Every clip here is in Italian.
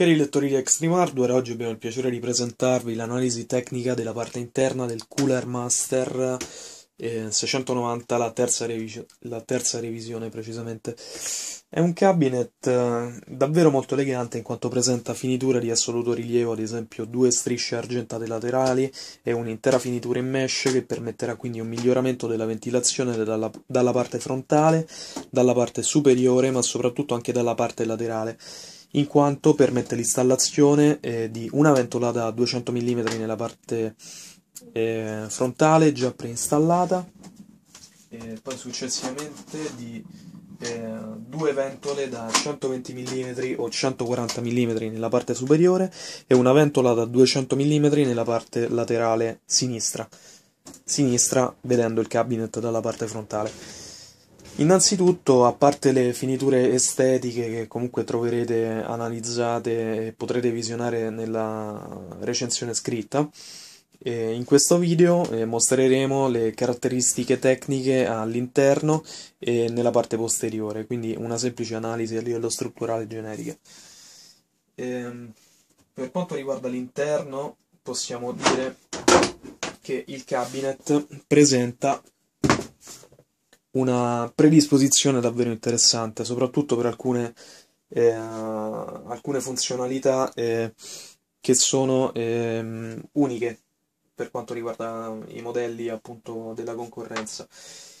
Cari lettori di Extreme Hardware, oggi abbiamo il piacere di presentarvi l'analisi tecnica della parte interna del Cooler Master eh, 690, la terza, la terza, revisione precisamente. È un cabinet eh, davvero molto elegante in quanto presenta finiture di assoluto rilievo, ad esempio due strisce argentate laterali e un'intera finitura in mesh che permetterà quindi un miglioramento della ventilazione dalla, dalla parte frontale, dalla parte superiore ma soprattutto anche dalla parte laterale in quanto permette l'installazione eh, di una ventola da 200 mm nella parte eh, frontale già preinstallata e poi successivamente di eh, due ventole da 120 mm o 140 mm nella parte superiore e una ventola da 200 mm nella parte laterale sinistra sinistra vedendo il cabinet dalla parte frontale Innanzitutto, a parte le finiture estetiche che comunque troverete analizzate e potrete visionare nella recensione scritta, eh, in questo video eh, mostreremo le caratteristiche tecniche all'interno e nella parte posteriore, quindi una semplice analisi a livello strutturale generica. Ehm, per quanto riguarda l'interno, possiamo dire che il cabinet presenta una predisposizione davvero interessante, soprattutto per alcune, eh, alcune funzionalità eh, che sono eh, uniche per quanto riguarda i modelli appunto della concorrenza.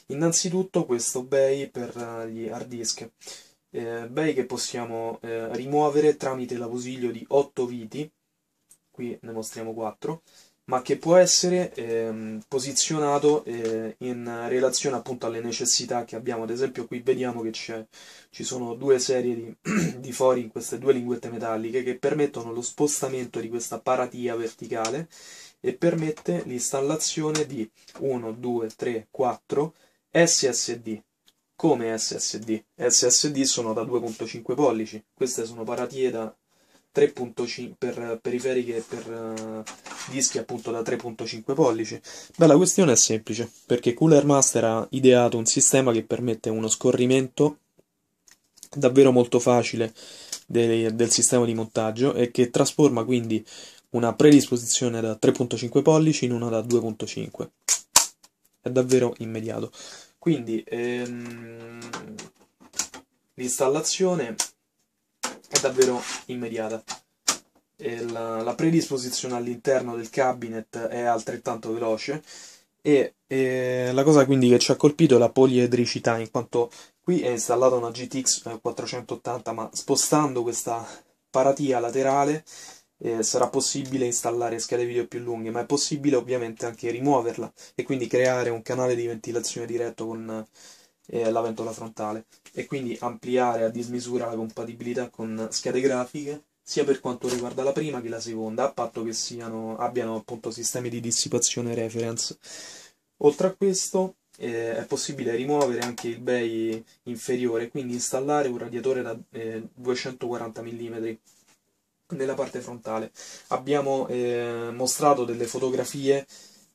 Innanzitutto questo bay per eh, gli hard disk, eh, bay che possiamo eh, rimuovere tramite l'ausilio di 8 viti, qui ne mostriamo 4, ma che può essere ehm, posizionato eh, in relazione appunto alle necessità che abbiamo. Ad esempio qui vediamo che ci sono due serie di, di fori in queste due linguette metalliche che permettono lo spostamento di questa paratia verticale e permette l'installazione di 1, 2, 3, 4 SSD. Come SSD? SSD sono da 2.5 pollici, queste sono paratie da 3.5 per periferiche e per eh, dischi appunto da 3.5 pollici? Beh, la questione è semplice, perché Cooler Master ha ideato un sistema che permette uno scorrimento davvero molto facile del, del sistema di montaggio e che trasforma quindi una predisposizione da 3.5 pollici in una da 2.5. È davvero immediato. Quindi ehm, l'installazione è davvero immediata la, la, predisposizione all'interno del cabinet è altrettanto veloce e, e la cosa quindi che ci ha colpito è la poliedricità in quanto qui è installata una GTX 480 ma spostando questa paratia laterale eh, sarà possibile installare schede video più lunghe, ma è possibile ovviamente anche rimuoverla e quindi creare un canale di ventilazione diretto con eh, la ventola frontale e quindi ampliare a dismisura la compatibilità con schede grafiche sia per quanto riguarda la prima che la seconda, a patto che siano, abbiano appunto sistemi di dissipazione reference. Oltre a questo eh, è possibile rimuovere anche il bay inferiore, quindi installare un radiatore da eh, 240 mm nella parte frontale. Abbiamo eh, mostrato delle fotografie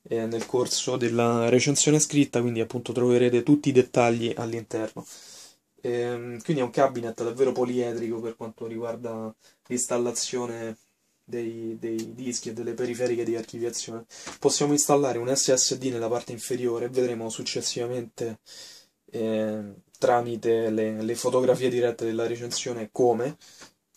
eh, nel corso della recensione scritta, quindi appunto troverete tutti i dettagli all'interno. Ehm, quindi è un cabinet davvero poliedrico per quanto riguarda l'installazione dei, dei, dischi e delle periferiche di archiviazione. Possiamo installare un SSD nella parte inferiore, vedremo successivamente eh, tramite le, le, fotografie dirette della recensione come.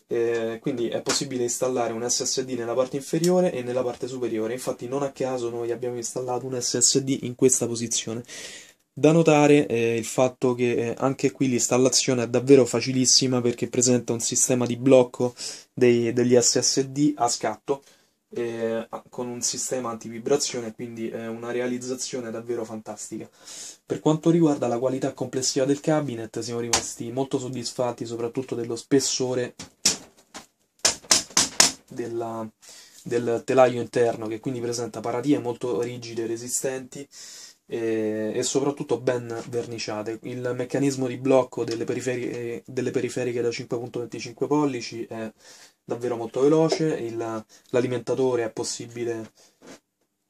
Eh, quindi è possibile installare un SSD nella parte inferiore e nella parte superiore. Infatti, non a caso noi abbiamo installato un SSD in questa posizione. Da notare eh, il fatto che eh, anche qui l'installazione è davvero facilissima perché presenta un sistema di blocco dei, degli SSD a scatto eh, con un sistema antivibrazione, quindi è una realizzazione davvero fantastica. Per quanto riguarda la qualità complessiva del cabinet siamo rimasti molto soddisfatti soprattutto dello spessore della, del telaio interno che quindi presenta paratie molto rigide e resistenti e, eh, e soprattutto ben verniciate. Il meccanismo di blocco delle, periferi eh, delle periferiche da 5.25 pollici è davvero molto veloce, l'alimentatore è possibile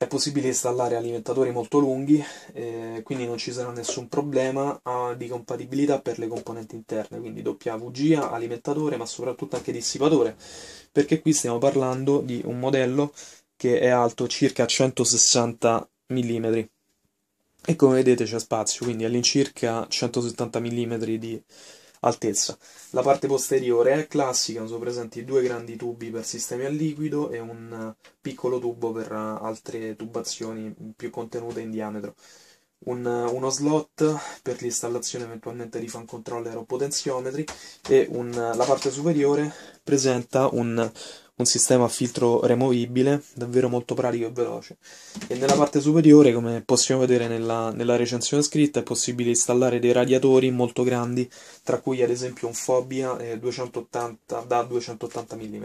è possibile installare alimentatori molto lunghi, eh, quindi non ci sarà nessun problema ah, di compatibilità per le componenti interne, quindi doppia bugia, alimentatore, ma soprattutto anche dissipatore, perché qui stiamo parlando di un modello che è alto circa 160 mm e come vedete c'è spazio, quindi all'incirca 170 mm di altezza. La parte posteriore è classica, sono presenti due grandi tubi per sistemi a liquido e un piccolo tubo per altre tubazioni più contenute in diametro. Un, uno slot per l'installazione eventualmente di fan controller o potenziometri e un, la parte superiore presenta un, un sistema a filtro removibile, davvero molto pratico e veloce. E nella parte superiore, come possiamo vedere nella, nella recensione scritta, è possibile installare dei radiatori molto grandi, tra cui ad esempio un Fobia eh, 280, da 280 mm.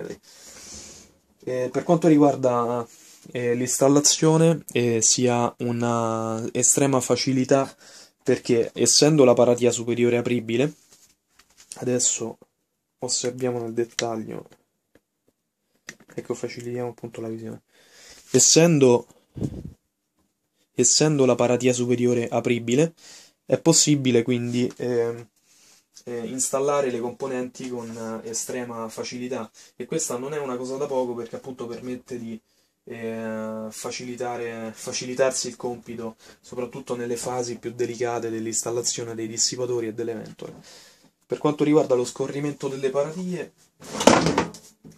E per quanto riguarda eh, l'installazione, eh, si ha una estrema facilità perché essendo la paratia superiore apribile, adesso osserviamo nel dettaglio ecco facilitiamo appunto la visione essendo essendo la paratia superiore apribile è possibile quindi eh, eh, installare le componenti con eh, estrema facilità e questa non è una cosa da poco perché appunto permette di eh, facilitarsi il compito soprattutto nelle fasi più delicate dell'installazione dei dissipatori e delle ventole per quanto riguarda lo scorrimento delle paratie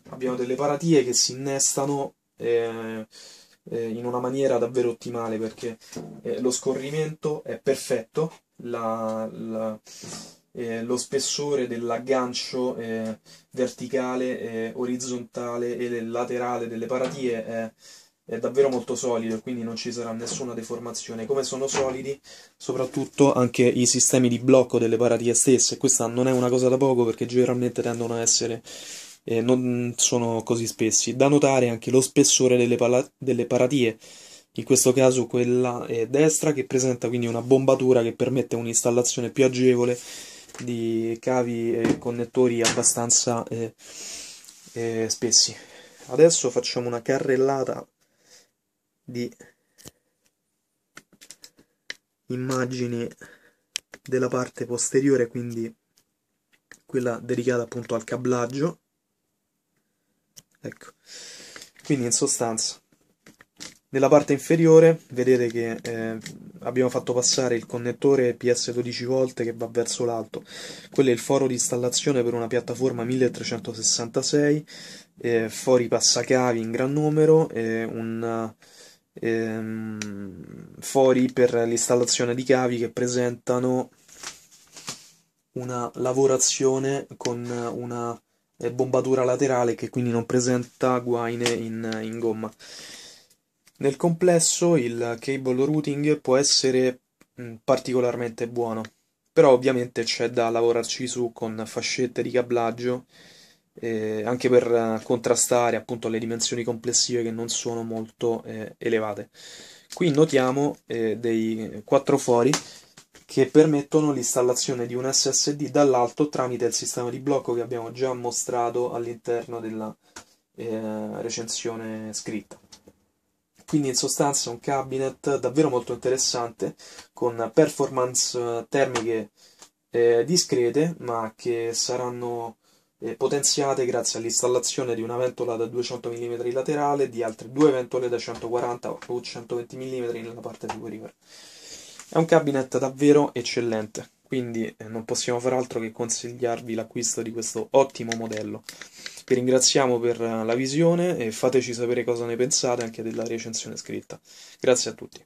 abbiamo delle paratie che si innestano eh, eh, in una maniera davvero ottimale perché eh, lo scorrimento è perfetto, la, la, eh, lo spessore dell'aggancio eh, verticale, eh, orizzontale e laterale delle paratie è, è davvero molto solido e quindi non ci sarà nessuna deformazione come sono solidi soprattutto anche i sistemi di blocco delle paratie stesse questa non è una cosa da poco perché generalmente tendono a essere eh, non sono così spessi. Da notare anche lo spessore delle, pala- delle paratie, in questo caso quella eh, destra che presenta quindi una bombatura che permette un'installazione più agevole di cavi e connettori abbastanza eh, eh, spessi. Adesso facciamo una carrellata di immagini della parte posteriore, quindi quella dedicata appunto al cablaggio. Ecco. Quindi in sostanza, nella parte inferiore vedete che eh, abbiamo fatto passare il connettore PS12V che va verso l'alto. Quello è il foro di installazione per una piattaforma 1366, eh, fori passacavi in gran numero, eh, un, ehm, fori per l'installazione di cavi che presentano una lavorazione con una bombatura laterale che quindi non presenta guaine in, in gomma. Nel complesso il cable routing può essere mm, particolarmente buono, però ovviamente c'è da lavorarci su con fascette di cablaggio eh, anche per eh, contrastare appunto le dimensioni complessive che non sono molto eh, elevate. Qui notiamo eh, dei quattro fori che permettono l'installazione di un SSD dall'alto tramite il sistema di blocco che abbiamo già mostrato all'interno della eh, recensione scritta. Quindi in sostanza un cabinet davvero molto interessante con performance eh, termiche eh, discrete ma che saranno eh, potenziate grazie all'installazione di una ventola da 200 mm laterale e di altre due ventole da 140 o 120 mm nella parte superiore. È un cabinet davvero eccellente, quindi eh, non possiamo far altro che consigliarvi l'acquisto di questo ottimo modello. Vi ringraziamo per eh, la visione e fateci sapere cosa ne pensate anche della recensione scritta. Grazie a tutti.